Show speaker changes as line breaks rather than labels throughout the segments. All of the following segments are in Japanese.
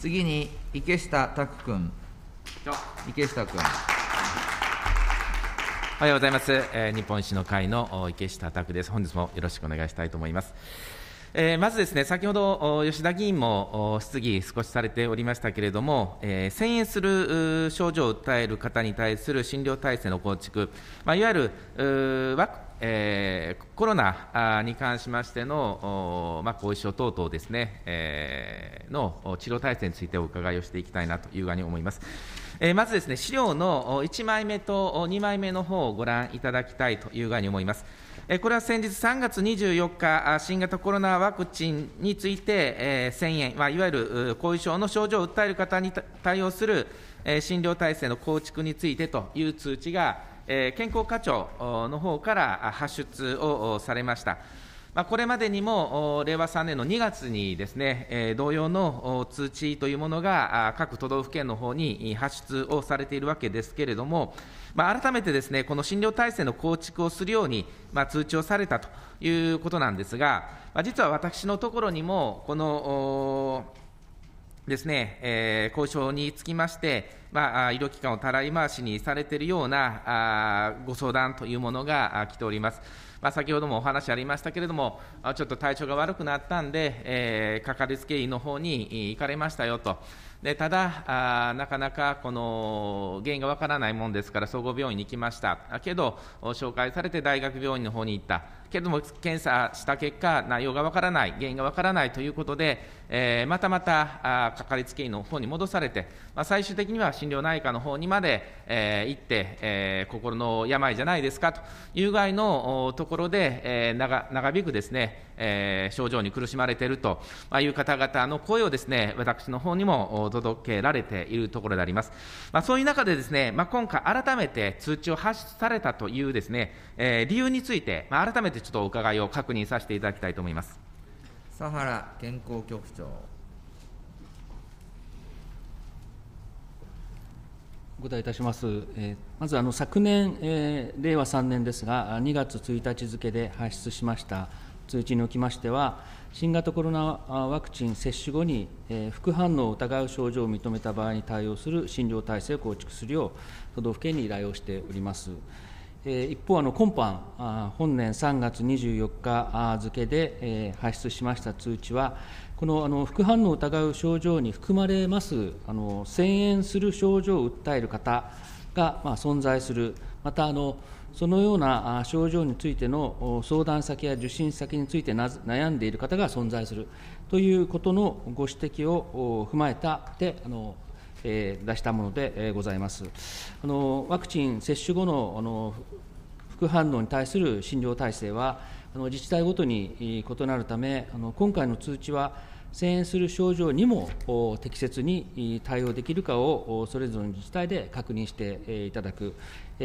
次に池下拓君。池下君。おはようございます、えー、日本史の会の池下拓です本日もよろしくお願いしたいと思います、えー、まずですね先ほど吉田議員も質疑少しされておりましたけれども、えー、遷延する症状を訴える方に対する診療体制の構築、まあ、いわゆるワクえー、コロナに関しましての、まあ、後遺症等々ですね、えー、の治療体制についてお伺いをしていきたいなというふうに思います。えー、まずですね、資料の1枚目と2枚目の方をご覧いただきたいというふうに思います。えこれは先日3月24日、新型コロナワクチンについて、え1000円、まあ、いわゆる後遺症の症状を訴える方に対応する、え診療体制の構築についてという通知がえ健康課長の方から発出をされました。まこれまでにも令和3年の2月にですね、え同様の通知というものが各都道府県の方に発出をされているわけですけれども、ま改めてですねこの診療体制の構築をするように、ま通知をされたということなんですが、ま実は私のところにも、このですね、えー、交渉につきまして、まあ、医療機関をたらい回しにされているようなあご相談というものが来ております。まあ、先ほどもお話ありましたけれども、ちょっと体調が悪くなったんで、えー、かかりつけ医の方に行かれましたよと。でただあ、なかなかこの原因がわからないもんですから、総合病院に行きました、けど、紹介されて大学病院の方に行った、けれども検査した結果、内容がわからない、原因がわからないということで、えー、またまたあかかりつけ医の方に戻されて、まあ、最終的には心療内科の方にまで、えー、行って、えー、心の病じゃないですかという具合のところで、えー、長長引くですね、えー、症状に苦しまれているという方々の声をですね私の方にも届けられているところであります。まあ、そういう中でですね、まあ、今回改めて通知を発出されたというですね、えー、理由について、まあ、改めててちょっとお伺いを確認させていただきたいと思います。
佐原健康局長お答えいたします。えー、まずあの昨年、えー、令和3年ですが、2月1日付で発出しました通知におきましては、新型コロナワクチン接種後に、えー、副反応を疑う症状を認めた場合に対応する診療体制を構築するよう、都道府県に依頼をしております。一方、今般、本年3月24日付で発出しました通知は、この副反応を疑う症状に含まれます遷延する症状を訴える方が存在する、またそのような症状についての相談先や受診先について悩んでいる方が存在するということのご指摘を踏まえたで、出したものでございます。ワクチン接種後の副反応に対する診療体制は、あの自治体ごとに異なるため、あの今回の通知は、遷延する症状にも適切に対応できるかをそれぞれの自治体で確認していただく、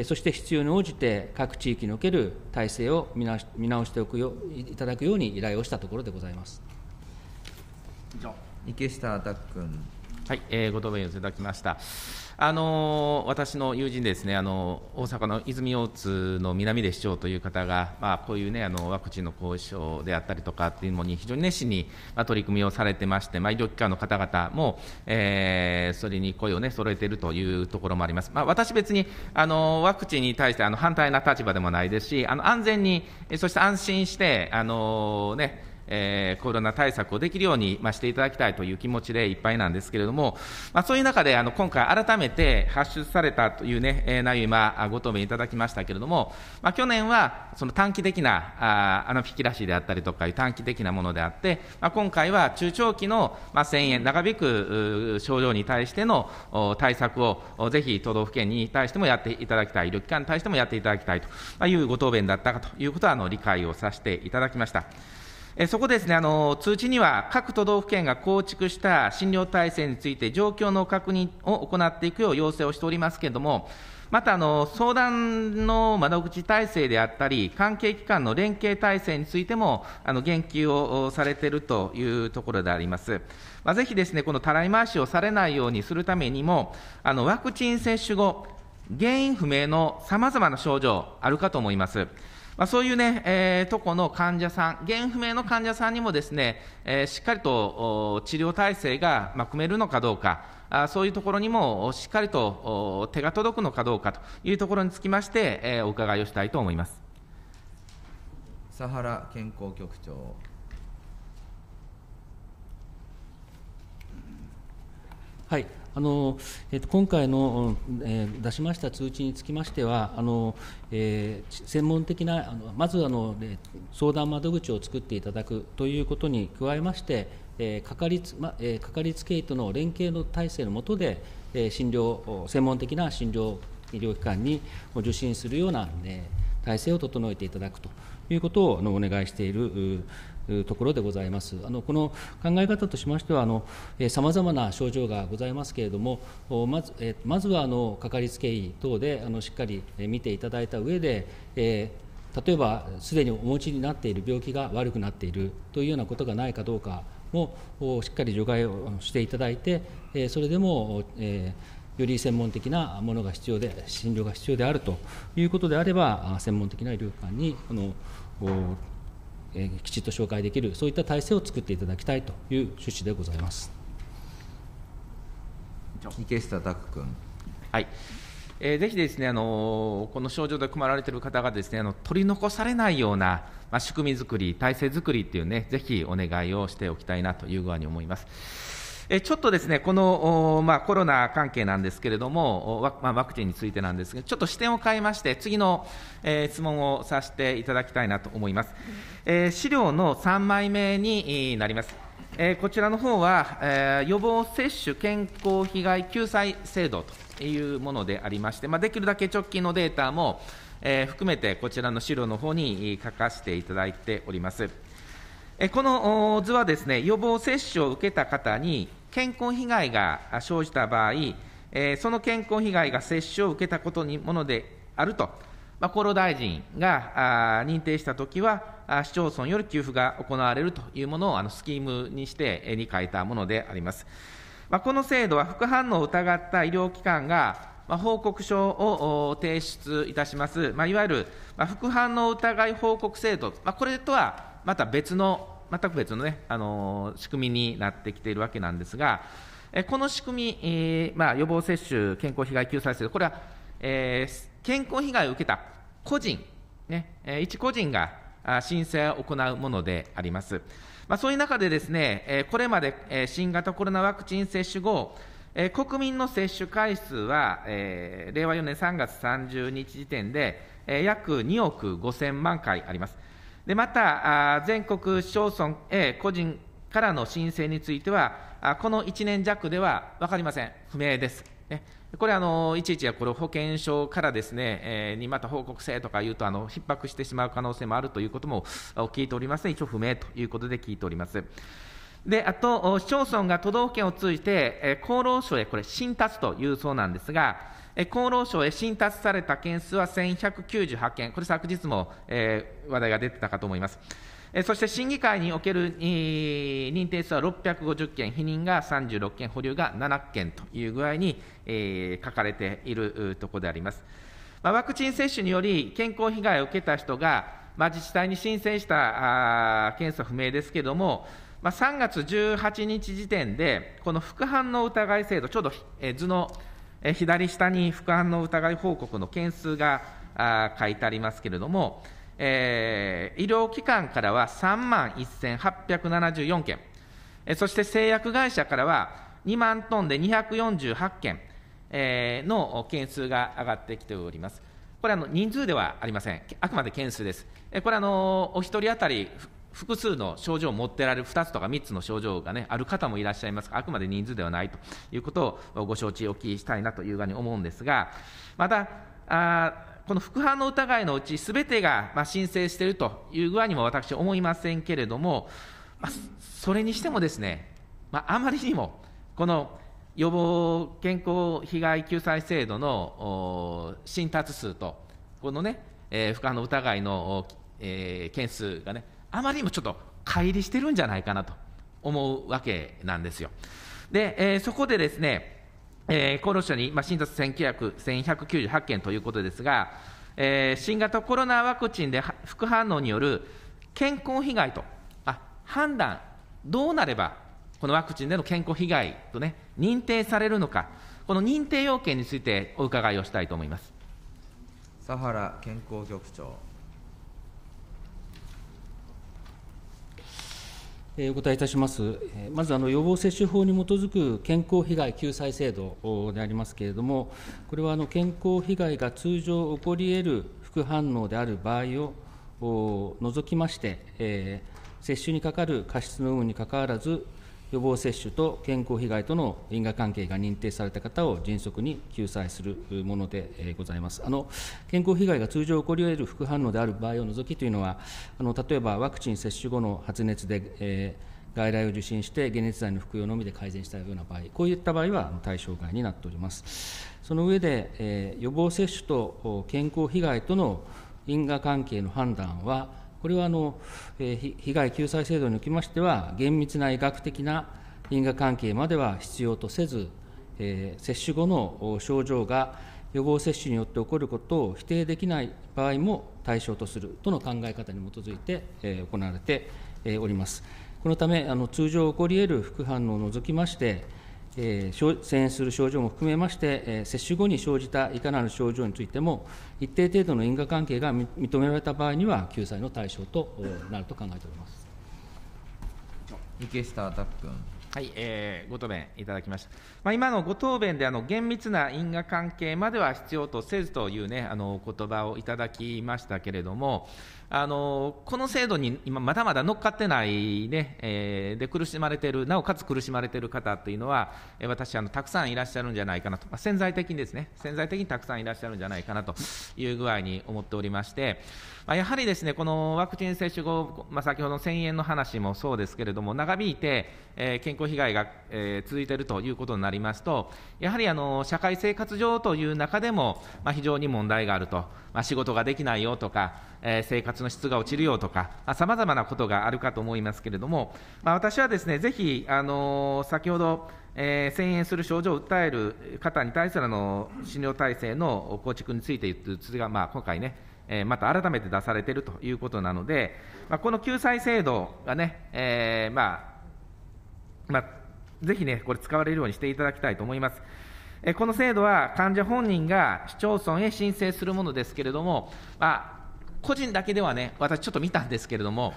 そして必要に応じて各地域における体制を見直しておくよいただくように依頼をしたところでございます。以上池下拓君
はい、えー、ご答弁いただきました。あの私の友人ですねあの大阪の泉大津の南出市長という方が、まあ、こういう、ね、あのワクチンの交渉であったりとかっていうのに非常に熱心に、まあ、取り組みをされてまして、まあ、医療機関の方々も、えー、それに声を、ね、揃えているというところもあります、まあ、私、別にあのワクチンに対してあの反対な立場でもないですしあの安全にそして安心してあの、ねえー、コロナ対策をできるように、まあ、していただきたいという気持ちでいっぱいなんですけれども、まあ、そういう中であの今回、改めて発出されたという、ね、えー、内容、今、ご答弁いただきましたけれども、まあ、去年はその短期的なあの引き出しであったりとかいう短期的なものであって、まあ、今回は中長期の、まあ、1000円、長引く症状に対しての対策をぜひ都道府県に対してもやっていただきたい、医療機関に対してもやっていただきたいというご答弁だったかということはあの理解をさせていただきました。そこですね、あの通知には各都道府県が構築した診療体制について状況の確認を行っていくよう要請をしておりますけれども、またあの相談の窓口体制であったり、関係機関の連携体制についてもあの言及をされているというところであります。まあ、ぜひですね、このたらい回しをされないようにするためにも、あのワクチン接種後、原因不明のさまざまな症状、あるかと思います。まあ、そういうね、えー、とこの患者さん、原因不明の患者さんにもですね、えー、しっかりと治療体制が、まあ、組めるのかどうか、あそういうところにもしっかりと手が届くのかどうかというところにつきまして、えお伺いをしたいと思います。佐原健康
局長はいあの、えっと今回の、えー、出しました通知につきましては、あのえー、専門的な、あのまずあの、え相談窓口を作っていただくということに加えまして、えー、かかりつ、まえー、かかりつけ医との連携の体制の下で、え診療、専門的な診療医療機関に受診するような、え体制を整えていただくということをお願いしているところでございます。あのこの考え方としましては、さまざまな症状がございますけれども、まずえまずはあのかかりつけ医等であのしっかり見ていただいた上で、えー、例えばすでにお持ちになっている病気が悪くなっているというようなことがないかどうかもしっかり除外をしていただいて、それでも、えーより専門的なものが必要で、診療が必要であるということであれば、専門的な医療機関にこの、えきちっと紹介できる、そういった体制を作っていただきたいという趣旨でございます。
池下拓君。はいえー、ぜひですね、あのこの症状で困られている方がですねあの取り残されないような、まあ、仕組み作り、体制作りっていうね、ぜひお願いをしておきたいなという具合に思います。えちょっとですね、この、まあ、コロナ関係なんですけれども、ワ,、まあ、ワクチンについてなんですが、ちょっと視点を変えまして、次の、えー、質問をさせていただきたいなと思います。えー、資料の3枚目になります。えー、こちらの方は、えー、予防接種健康被害救済制度というものでありまして、まあ、できるだけ直近のデータも、え含めてこちらの資料の方に書かせていただいております。この図はですね、予防接種を受けた方に健康被害が生じた場合、その健康被害が接種を受けたことにものであると、厚労大臣が認定したときは、市町村より給付が行われるというものをスキームにしてに変えたものであります。この制度は副反応を疑った医療機関が報告書を提出いたします、いわゆる副反応疑い報告制度、これとはまた別の全く別のね、あの仕組みになってきているわけなんですが、えこの仕組み、えー、まあ、予防接種、健康被害救済制度、これは、えー、健康被害を受けた個人、ねえー、一個人が申請を行うものであります。まあ、そういう中で、ですね、えこれまで、え新型コロナワクチン接種後、え国民の接種回数は、え令和4年3月30日時点で、え約2億5000万回あります。でまた、全国市町村へ個人からの申請については、この1年弱では分かりません、不明です。ね、これあの、いちいちこれ保険証からですね、えにまた報告せとかいうとあの、逼迫してしまう可能性もあるということも聞いておりますの、で、一応不明ということで聞いております。であと、市町村が都道府県を通じて、厚労省へこれ、新達というそうなんですが、厚労省へ新達された件数は1198件、これ、昨日も、えー、話題が出てたかと思います。そして審議会における認定数は650件、否認が36件、保留が7件という具合に書かれているところであります。ワクチン接種により健康被害を受けた人が、自治体に申請した検査不明ですけれども、ま3月18日時点で、この副反応疑い制度、ちょうど図の左下に副反応疑い報告の件数が書いてありますけれども、えー、医療機関からは3万1874件、そして製薬会社からは2万トンで248件、えー、の件数が上がってきております。これは人数ではありません、あくまで件数です。これはお一人当たり複数の症状を持ってられる2つとか3つの症状が、ね、ある方もいらっしゃいますが、あくまで人数ではないということをご承知おきしたいなというふうに思うんですが、また、あこの副反応疑いのうち、すべてが、まあ、申請しているという具合にも私、思いませんけれども、まあ、それにしてもですね、まあ、あまりにも、この予防健康被害救済制度の診達数と、このね、えー、不可の疑いの、えー、件数がね、あまりにもちょっと乖離してるんじゃないかなと思うわけなんですよ。で、えー、そこでですね、えー、厚労省に、まあ、新卒1198件ということですが、えー、新型コロナワクチンで副反応による健康被害と、あ判断、どうなれば、このワクチンでの健康被害とね、認定されるのか、この認定要件についてお伺いをしたいと思います。
佐原健康局長お答えいたします。まず、予防接種法に基づく健康被害救済制度でありますけれども、これは健康被害が通常起こり得る副反応である場合を除きまして、接種にかかる過失の有無にかかわらず、予防接種と健康被害との因果関係が認定された方を迅速に救済するものでございます。あの健康被害が通常起こり得る副反応である場合を除きというのは、あの例えばワクチン接種後の発熱で、えー外来を受診して解熱剤の服用のみで改善したような場合、こういった場合は対象外になっております。その上で、えー、予防接種と健康被害との因果関係の判断は、これはあの、えー、被害救済制度におきましては、厳密な医学的な因果関係までは必要とせず、えー、接種後の症状が予防接種によって起こることを否定できない場合も対象とするとの考え方に基づいて、えー、行われて、おります。このためあの、通常起こり得る副反応を除きまして、えー、遷延する症状も含めまして、え接種後に生じたいかなる症状についても、一定程度の因果関係が認められた場合には、救済の対象となると考えております
池下拓君。はい、えー、ご答弁いただきました。まあ、今のご答弁であの厳密な因果関係までは必要とせずというねあの言葉をいただきましたけれども、あのこの制度に今、まだまだ乗っかってないね、えー、で苦しまれてる、なおかつ苦しまれてる方というのは、えー、私あの、たくさんいらっしゃるんじゃないかなと、まあ、潜在的にですね、潜在的にたくさんいらっしゃるんじゃないかなという具合に思っておりまして、まあ、やはりですね、このワクチン接種後、まあ、先ほどの1000円の話もそうですけれども、長引いて、えー、健康被害が、えー、続いているということになりますと、やはりあの社会生活上という中でも、まあ、非常に問題があると、まあ、仕事ができないよとか、えー、生活の質が落ちるよとか、さまざまなことがあるかと思いますけれども、まあ、私はですねぜひ、あの先ほど、えー、遷延する症状を訴える方に対するあの診療体制の構築について言ってが、まあ、今回ね、えまた改めて出されているということなので、まあ、この救済制度がね、えー、まあまあ、ぜひね、これ、使われるようにしていただきたいと思います。えこの制度は患者本人が市町村へ申請するものですけれども、まあ個人だけではね、私ちょっと見たんですけれども、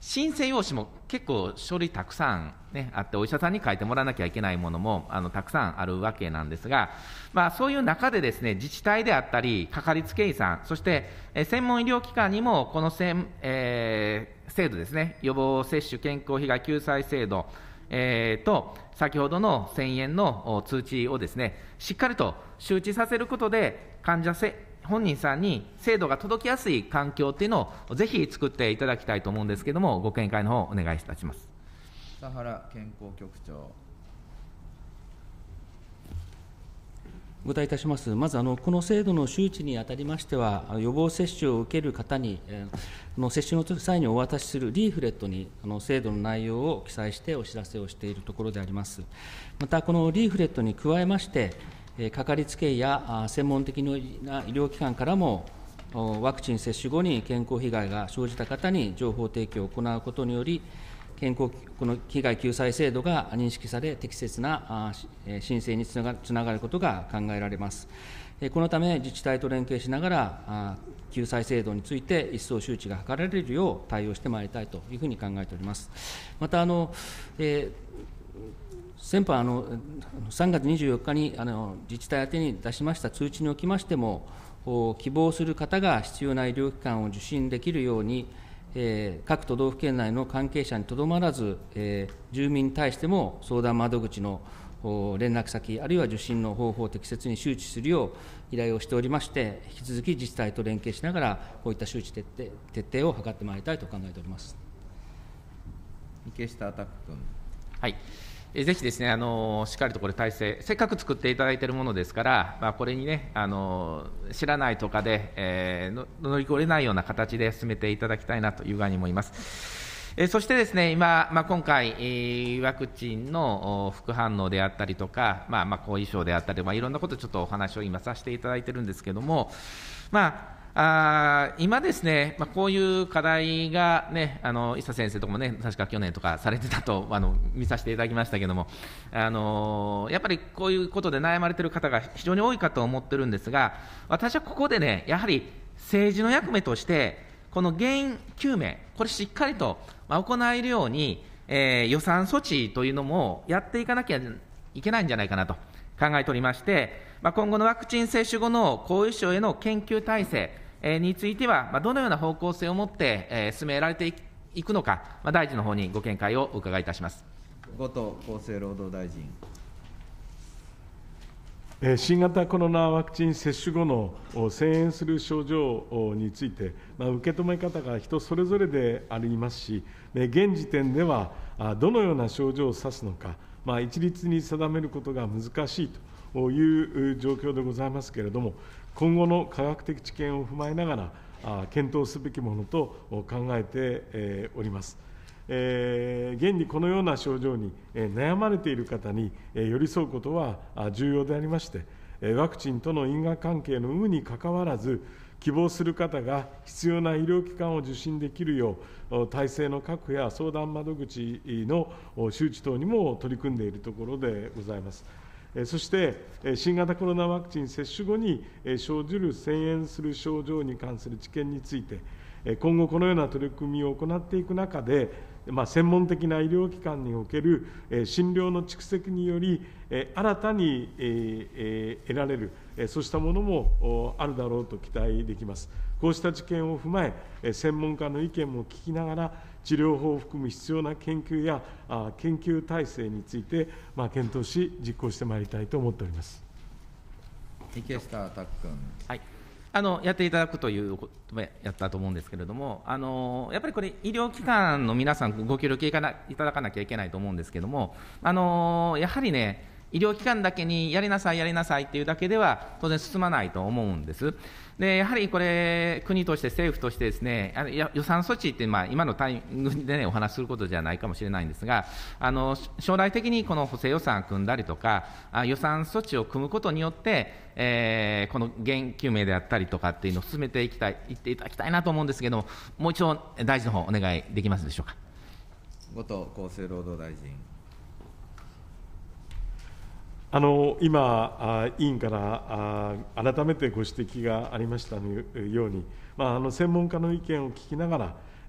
申請用紙も結構書類たくさん、ね、あって、お医者さんに書いてもらわなきゃいけないものもあのたくさんあるわけなんですが、まあ、そういう中でですね自治体であったり、かかりつけ医さん、そして専門医療機関にもこのせん、えー、制度ですね、予防接種健康被害救済制度、えーと、と先ほどの1000円の通知をですねしっかりと周知させることで患者せ本人さんに制度が届きやすい環境っていうのをぜひ作っていただきたいと思うんですけども、ご見
解の方お願いいたします。
田原健康局長
具体いたします、まずあのこの制度の周知にあたりましては、予防接種を受ける方に、えー、の接種の際にお渡しするリーフレットにあの制度の内容を記載してお知らせをしているところであります。また、このリーフレットに加えまして、かかりつけ医や専門的な医療機関からも、ワクチン接種後に健康被害が生じた方に情報提供を行うことにより、健康この被害救済制度が認識され、適切な申請につながることが考えられます。このため、自治体と連携しながら、救済制度について一層周知が図られるよう対応してまいりたいというふうに考えております。またあの、えー先般あの、3月24日にあの自治体宛てに出しました通知におきましても、希望する方が必要な医療機関を受診できるように、えー、各都道府県内の関係者にとどまらず、えー、住民に対しても相談窓口の連絡先、あるいは受診の方法を適切に周知するよう依頼をしておりまして、引き続き自治体と連携しながら、こういった周知徹底徹底を図ってまいりたいと考えております池下拓君。
はいぜひですね、あのしっかりとこれ、体制、せっかく作っていただいているものですから、まあ、これにね、あの知らないとかで、えー、乗り越えないような形で進めていただきたいなという具合に思います。えそしてですね、今、まあ、今回、えワクチンの副反応であったりとか、まあ、まあ、後遺症であったり、まあ、いろんなことちょっとお話を今させていただいてるんですけども、まあ、あ今ですね、まあ、こういう課題がね、あの、伊佐先生とかもね、確か去年とかされてたと、あの、見させていただきましたけども、あのやっぱりこういうことで悩まれてる方が非常に多いかと思ってるんですが、私はここでね、やはり政治の役目として、この原因究明、これしっかりとま行えるように、えー、予算措置というのもやっていかなきゃいけないんじゃないかなと考えておりまして、まあ、今後のワクチン接種後の後遺症への研究体制については、まあ、どのような方向性を持って、えー、進められていくのか、まあ、大臣の方にご見解をお伺いいたします後藤厚生労働大臣。
新型コロナワクチン接種後の遷延する症状について、まあ、受け止め方が人それぞれでありますし、現時点ではどのような症状を指すのか、一律に定めることが難しいという状況でございますけれども、今後の科学的知見を踏まえながら、検討すべきものと考えております。え現にこのような症状に悩まれている方に寄り添うことは重要でありまして、ワクチンとの因果関係の有無にかかわらず、希望する方が必要な医療機関を受診できるよう、体制の確保や相談窓口の周知等にも取り組んでいるところでございます。そして、新型コロナワクチン接種後に生じる遷延する症状に関する知見について、今後、このような取り組みを行っていく中で、まあ、専門的な医療機関における診療の蓄積により、新たに得られる、そうしたものもあるだろうと期待できます。こうした知見を踏まえ、専門家の意見も聞きながら、治療法を含む必要な研究や研究体制について、まあ、検討し、実行してまいりたいと思っております。池下拓君。はいあのやって
いただくということやったと思うんですけれども、あのやっぱりこれ、医療機関の皆さん、ご協力いただかなきゃいけないと思うんですけれども、あのやはりね、医療機関だけにやりなさい、やりなさいっていうだけでは当然進まないと思うんです。でやはりこれ、国として、政府としてですね予算措置って、まあ、今のタイミングで、ね、お話することじゃないかもしれないんですが、あの将来的にこの補正予算を組んだりとか、あ予算措置を組むことによって、えー、この原因究明であったりとかっていうのを進めていきたい、言っていただきたいなと思うんですけれども、もう一度、大臣の方お願いできますでしょうか。
後藤厚生労働大臣あの今、委員から改めてご指摘がありましたように、まあ、あの専門家の意見を聞きなが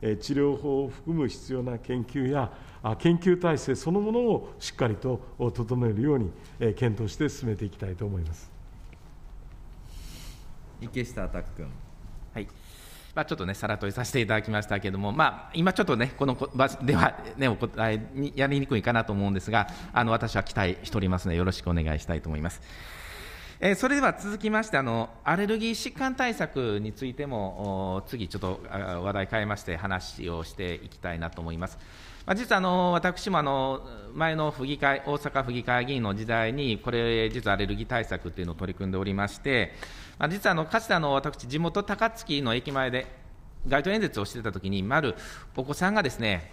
ら、治療法を含む必要な研究や研究体制そのものをしっかりと整えるように検討して進めていきたいと思います
池下拓君。はいまあ、ちょっとね、さらっとさせていただきましたけれども、まあ、今ちょっとね、この場では、ね、お答えにやりにくいかなと思うんですが、あの私は期待しておりますので、よろしくお願いしたいと思います。えー、それでは続きましてあの、アレルギー疾患対策についても、次、ちょっと話題変えまして、話をしていきたいなと思います。まあ、実はあの私もあの前の府議会大阪府議会議員の時代に、これ、実はアレルギー対策というのを取り組んでおりまして、まあ、実はあのかつてあの私、地元、高槻の駅前で街頭演説をしてたときに、まるお子さんがですね、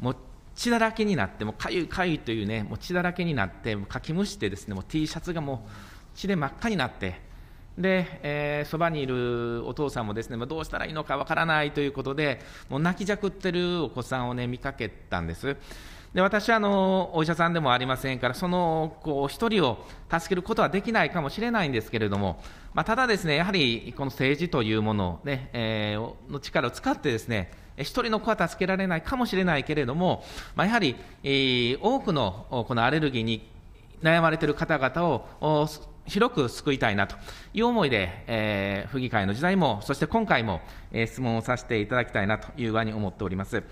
もう血だらけになって、もかゆいかゆいというね、もう血だらけになって、かきむしてですね、もう T シャツがもう血で真っ赤になって、で、えー、そばにいるお父さんもですね、まあ、どうしたらいいのかわからないということで、もう泣きじゃくってるお子さんをね、見かけたんです。で私はあのお医者さんでもありませんから、そのこう1人を助けることはできないかもしれないんですけれども、まあ、ただ、ですねやはりこの政治というものね、えー、の力を使って、ですね1人の子は助けられないかもしれないけれども、まあ、やはり、えー、多くのこのアレルギーに悩まれている方々を広く救いたいなという思いで、えー、府議会の時代も、そして今回も、えー、質問をさせていただきたいなという具合に思っております。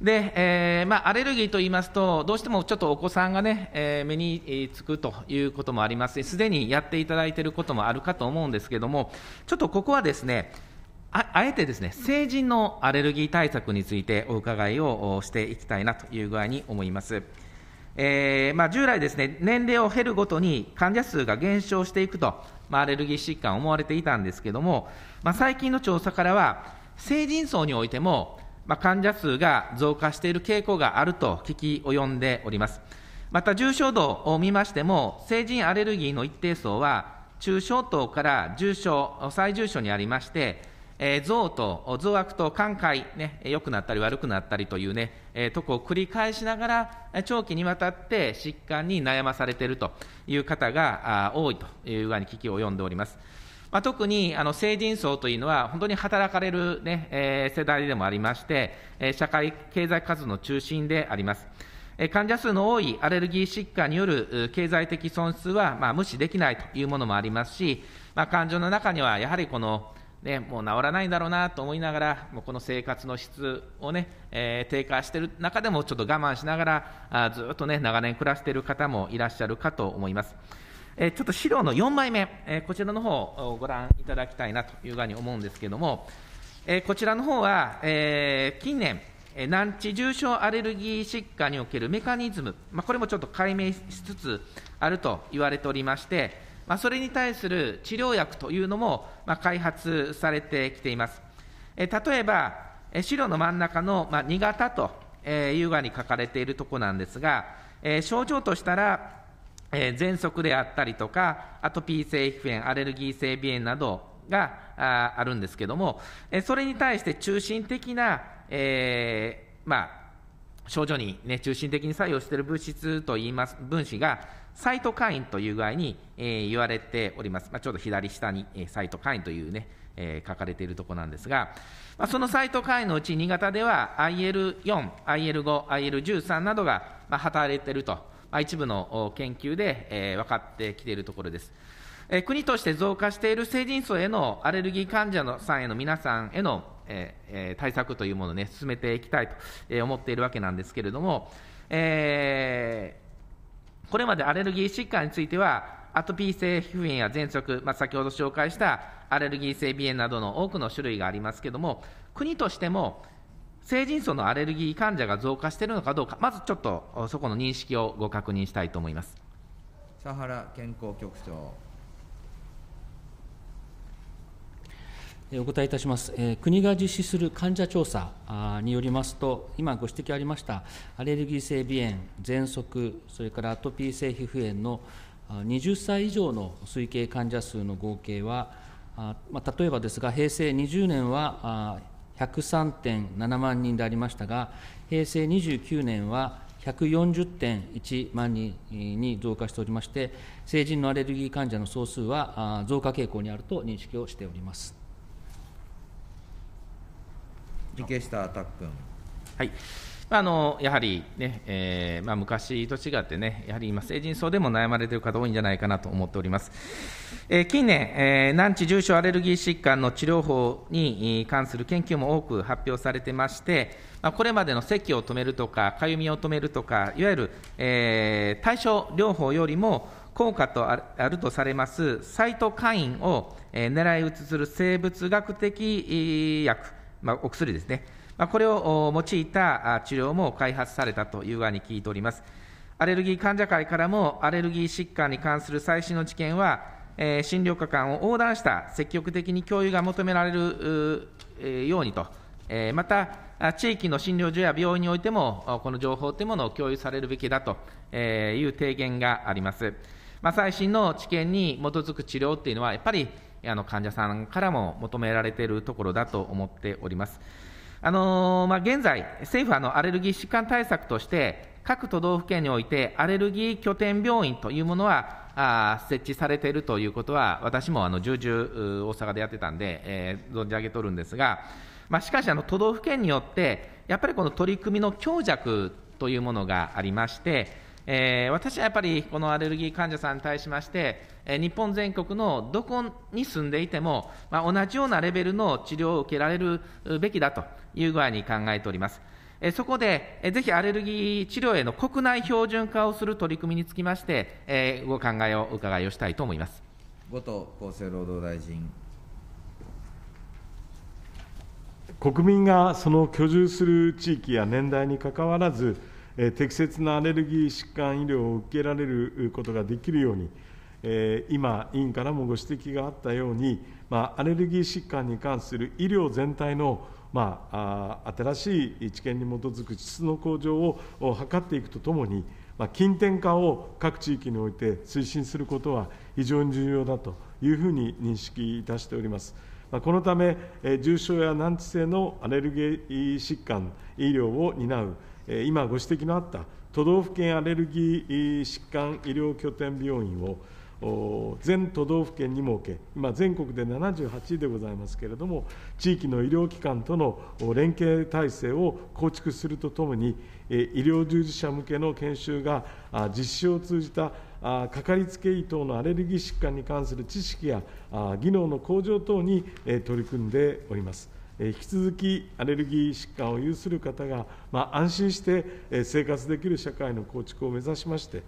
で、えーまあ、アレルギーと言いますと、どうしてもちょっとお子さんがね、えー、目につくということもありますし、すでにやっていただいていることもあるかと思うんですけれども、ちょっとここはですね、ああえてですね、成人のアレルギー対策についてお伺いをしていきたいなという具合に思います。えーまあ、従来ですね、年齢を経るごとに患者数が減少していくと、まあ、アレルギー疾患思われていたんですけども、まあ、最近の調査からは、成人層においても、まあ、患者数が増加している傾向があると聞き及んでおります。また重症度を見ましても、成人アレルギーの一定層は、中症等から重症、最重症にありまして、えー、増と増悪と寛解、ね、良くなったり悪くなったりというね、えー、とこを繰り返しながら、長期にわたって疾患に悩まされているという方が多いという具合に危機を呼んでおります。まあ、特にあの成人層というのは、本当に働かれるね、えー、世代でもありまして、えー、社会経済活動の中心であります。え患者数の多いアレルギー疾患による経済的損失は、まあ、無視できないというものもありますし、まあ、患者の中にはやはりこのね、もう治らないんだろうなと思いながら、もうこの生活の質をね、えー、低下している中でも、ちょっと我慢しながら、あずっとね、長年暮らしている方もいらっしゃるかと思います。えー、ちょっと資料の4枚目、えー、こちらの方をご覧いただきたいなというふうに思うんですけれども、えこちらの方は、え近年、難治重症アレルギー疾患におけるメカニズム、まあ、これもちょっと解明しつつあると言われておりまして、まあ、それに対する治療薬というのも、まあ、開発されてきています。え例えば、え資の真ん中の、まあ、2型と、えー、優雅に書かれているところなんですが、えー、症状としたら、えー、喘息であったりとか、アトピー性皮膚炎、アレルギー性鼻炎などがああるんですけども、えそれに対して中心的な、えまあ、症状に、ね、中心的に作用している物質といいます分子が、サイトカインという具合に、えー、言われております。まあ、ちょうど左下に、えー、サイトカインというね、えー、書かれているところなんですが、まあ、そのサイトカインのうち新潟では IL4、IL5、IL13 などが、まあ、働いていると、まあ、一部の研究で、えー、分かってきているところです。えー、国として増加している成人層へのアレルギー患者のさんへの皆さんへの、えー、対策というものを、ね、進めていきたいと思っているわけなんですけれども、えー、これまでアレルギー疾患については、アトピー性皮膚炎や喘息、まあ、先ほど紹介したアレルギー性鼻炎などの多くの種類がありますけども、国としても成人層のアレルギー患者が増加しているのかどうか、まずちょっとそこの認識をご確認したいと思います。
佐原健康局長お答えいたします。国が実施する患者調査によりますと、今ご指摘ありましたアレルギー性鼻炎、喘息、それからアトピー性皮膚炎の20歳以上の推計患者数の合計は、まあ、例えばですが、平成20年は103.7万人でありましたが、平成29年は140.1万人に増加しておりまして、成人のアレルギー患者の総数は増加傾向にあると認識をしております。池下拓君。はいあの
やはりね、えーまあ、昔と違ってね、やはり今、成人層でも悩まれている方、多いんじゃないかなと思っております。えー、近年、えー、難治重症アレルギー疾患の治療法に関する研究も多く発表されてまして、まあ、これまでの咳を止めるとか、かゆみを止めるとか、いわゆる、えー、対症療法よりも効果とあるとされますサイトカインを、え狙い撃つする生物学的薬、まあ、お薬ですね、まあ、これを用いた治療も開発されたという側に聞いております。アレルギー患者会からも、アレルギー疾患に関する最新の知見は、えー、診療科間を横断した積極的に共有が求められる、えー、ようにと、えー、また、地域の診療所や病院においても、この情報というものを共有されるべきだという提言があります。まあ、最新の知見に基づく治療というのは、やっぱりあの患者さんからも求められているところだと思っております。あのまあ、現在、政府はのアレルギー疾患対策として、各都道府県において、アレルギー拠点病院というものはあ設置されているということは、私もあの重々大阪でやってたんで、えー、存じ上げとるんですが、まあ、しかしあの都道府県によって、やっぱりこの取り組みの強弱というものがありまして、えー、私はやっぱりこのアレルギー患者さんに対しまして、えー、日本全国のどこに住んでいても、まあ、同じようなレベルの治療を受けられるべきだという具合に考えております。えー、そこで、えー、ぜひアレルギー治療への国内標準化をする取り組みにつきまして、えー、ご考えをお
伺いをしたいと思います後藤
厚生労働大臣。
国民がその居住する地域や年代にかかわらず、適切なアレルギー疾患医療を受けられることができるように、今、委員からもご指摘があったように、アレルギー疾患に関する医療全体の新しい知見に基づく質の向上を図っていくとともに、近点化を各地域において推進することは非常に重要だというふうに認識いたしております。このため、重症や難治性のアレルギー疾患、医療を担う今、ご指摘のあった都道府県アレルギー疾患医療拠点病院を全都道府県に設け、今、全国で78位でございますけれども、地域の医療機関との連携体制を構築するとともに、医療従事者向けの研修が実施を通じたかかりつけ医等のアレルギー疾患に関する知識や技能の向上等に取り組んでおります。引き続きアレルギー疾患を有する方が、まあ、安心して生活できる社会の構築を目指しまして、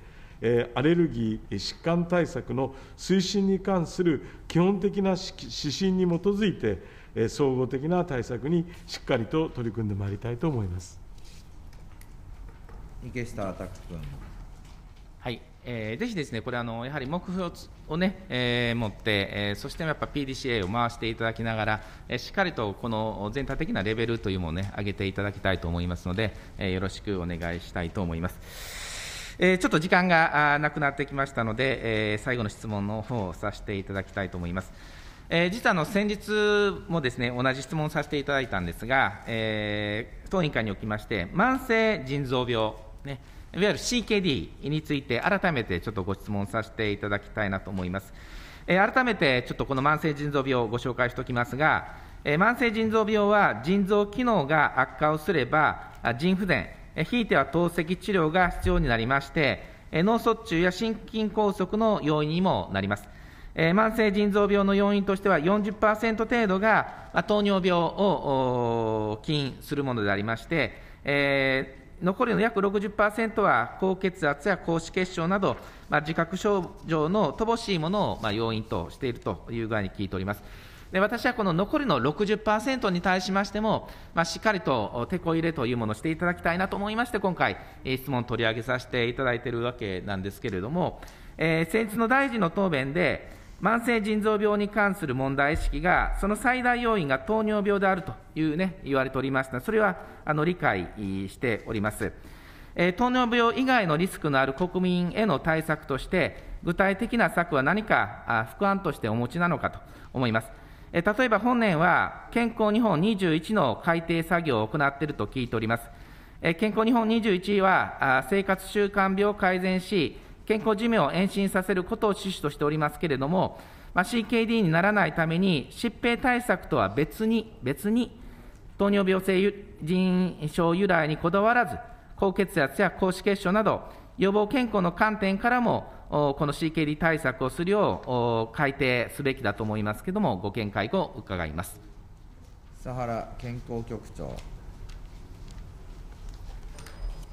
アレルギー疾患対策の推進に関する基本的な指針に基づいて、総合的な対策にしっかりと取り組んでまいりたいと思います。池下拓君。
えー、ぜひですね、これあの、やはり目標をね、えー、持って、えー、そしてやっぱ PDCA を回していただきながら、えー、しっかりとこの全体的なレベルというものをね、上げていただきたいと思いますので、えー、よろしくお願いしたいと思います。えー、ちょっと時間がなくなってきましたので、えー、最後の質問の方をさせていただきたいと思います。えー、実はの先日もですね同じ質問させていただいたんですが、えー、当委員会におきまして慢性腎臓病、ね、いわゆる CKD について改めてちょっとご質問させていただきたいなと思います。えー、改めてちょっとこの慢性腎臓病をご紹介しておきますが、えー、慢性腎臓病は腎臓機能が悪化をすれば腎不全、ひいては透析治療が必要になりまして、脳卒中や心筋梗塞の要因にもなります。慢性腎臓病の要因としては40%程度が糖尿病を起因するものでありまして、え残りの約60%は高血圧や高脂血症など、まあ、自覚症状の乏しいものを、まあ、要因としているという具合に聞いております。で私はこの残りの60%に対しましても、まあ、しっかりとてこ入れというものをしていただきたいなと思いまして、今回、質問を取り上げさせていただいているわけなんですけれども、えー、先日の大臣の答弁で、慢性腎臓病に関する問題意識が、その最大要因が糖尿病であるというね、言われておりました。それはあの理解しております。えー、糖尿病以外のリスクのある国民への対策として、具体的な策は何かあ副案としてお持ちなのかと思います。えー、例えば本年は、健康日本21の改定作業を行っていると聞いております。えー、健康日本21は、あ生活習慣病を改善し、健康寿命を延伸させることを趣旨としておりますけれども、まあ、CKD にならないために、疾病対策とは別に、別に、糖尿病性腎症由来にこだわらず、高血圧や高脂血症など、予防健康の観点からも、この CKD 対策をするよう改定すべきだと思いますけれども、ご見解を伺います。
佐原健康局長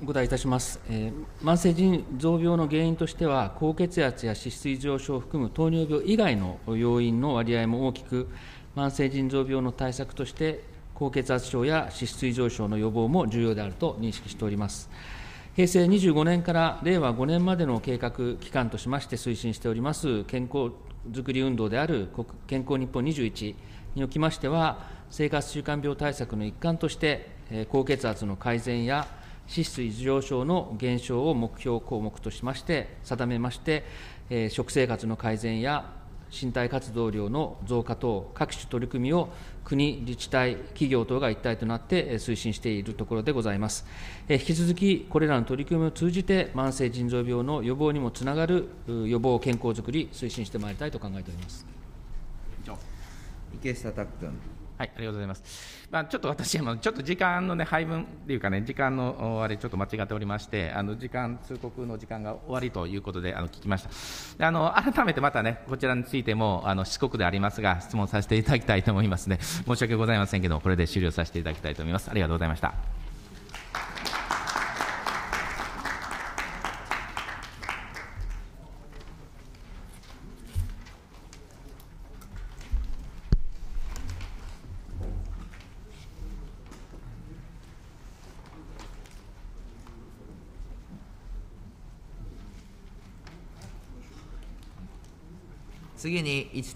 お答えいたします、えー、慢性腎臓病の原因としては高血圧や脂質異常症を含む糖尿病以外の要因の割合も大きく慢性腎臓病の対策として高血圧症や脂質異常症の予防も重要であると認識しております平成25年から令和5年までの計画期間としまして推進しております健康づくり運動である健康日本21におきましては生活習慣病対策の一環として高血圧の改善や脂質異常症の減少を目標項目としまして定めまして、え食生活の改善や身体活動量の増加等各種取り組みを国自治体企業等が一体となって推進しているところでございます引き続きこれらの取り組みを通じて慢性腎臓病の予防にもつながる予防健康づくり推進してまいりたいと考えております池下拓君はい、
ありがとうございます。まあ、ちょっと私、ちょっと時間のね、配分っていうかね、時間の、あれ、ちょっと間違っておりまして。あの、時間、通告の時間が終わりということで、あの、聞きました。あの、改めて、またね、こちらについても、あの、四国でありますが、質問させていただきたいと思いますね。申し訳ございませんけど、これで終了させていただきたいと思います。ありがとうございました。次に